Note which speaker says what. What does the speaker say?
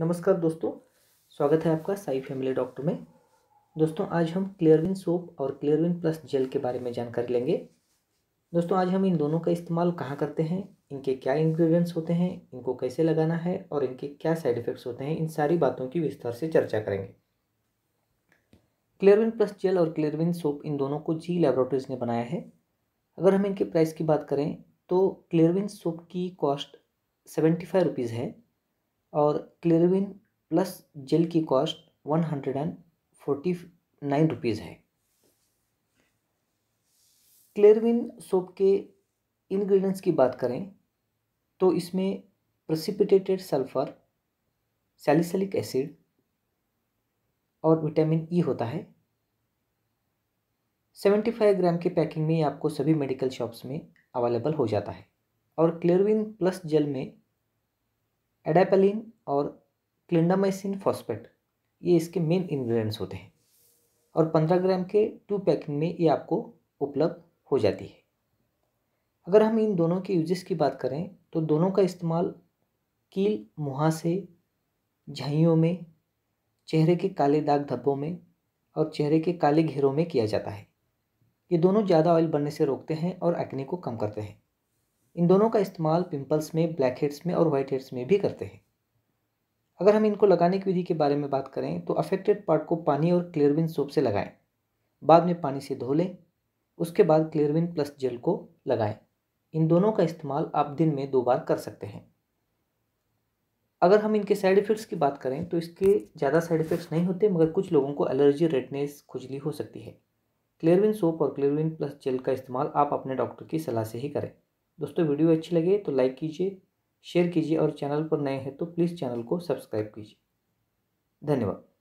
Speaker 1: नमस्कार दोस्तों स्वागत है आपका साई फैमिली डॉक्टर में दोस्तों आज हम क्लियरविन सोप और क्लियरविन प्लस जेल के बारे में जानकारी लेंगे दोस्तों आज हम इन दोनों का इस्तेमाल कहाँ करते हैं इनके क्या इंग्रेडिएंट्स होते हैं इनको कैसे लगाना है और इनके क्या साइड इफ़ेक्ट्स होते हैं इन सारी बातों की विस्तार से चर्चा करेंगे क्लियरविन प्लस जेल और क्लियरविन सोप इन दोनों को जी लेबोरेटरीज ने बनाया है अगर हम इनके प्राइस की बात करें तो क्लियरविन सोप की कॉस्ट सेवेंटी फाइव रुपीज़ है और क्लियरविन प्लस जेल की cost one hundred and forty nine rupees है क्लियरविन सोप के इंग्रेडिएंट्स की बात करें तो इसमें प्रसिपिटेटेड सल्फर सैलिसलिक एसिड और विटामिन ई e होता है सेवेंटी फाइव ग्राम के पैकिंग में आपको सभी मेडिकल शॉप्स में अवेलेबल हो जाता है और क्लियरविन प्लस जेल में एडेपलिन और क्लिंडामाइसिन फॉस्फेट ये इसके मेन इन्ग्रीडियंट्स होते हैं और पंद्रह ग्राम के टू पैकिंग में ये आपको उपलब्ध हो जाती है अगर हम इन दोनों के यूजेस की बात करें तो दोनों का इस्तेमाल कील मुहासे झाइयों में चेहरे के काले दाग धब्बों में और चेहरे के काले घेरों में किया जाता है ये दोनों ज़्यादा ऑयल बनने से रोकते हैं और एक्ने को कम करते हैं इन दोनों का इस्तेमाल पिंपल्स में ब्लैक हेड्स में और वाइट हेड्स में भी करते हैं अगर हम इनको लगाने की विधि के बारे में बात करें तो अफेक्टेड पार्ट को पानी और क्लियरविन सोप से लगाएं बाद में पानी से धो लें उसके बाद क्लियरविन प्लस जेल को लगाएं इन दोनों का इस्तेमाल आप दिन में दो बार कर सकते हैं अगर हम इनके साइड इफ़ेक्ट्स की बात करें तो इसके ज़्यादा साइड इफ़ेक्ट्स नहीं होते मगर कुछ लोगों को एलर्जी रेडनेस खुजली हो सकती है क्लियरविन सोप और क्लियरविन प्लस जेल का इस्तेमाल आप अपने डॉक्टर की सलाह से ही करें दोस्तों वीडियो अच्छी लगे तो लाइक कीजिए शेयर कीजिए और चैनल पर नए हैं तो प्लीज़ चैनल को सब्सक्राइब कीजिए धन्यवाद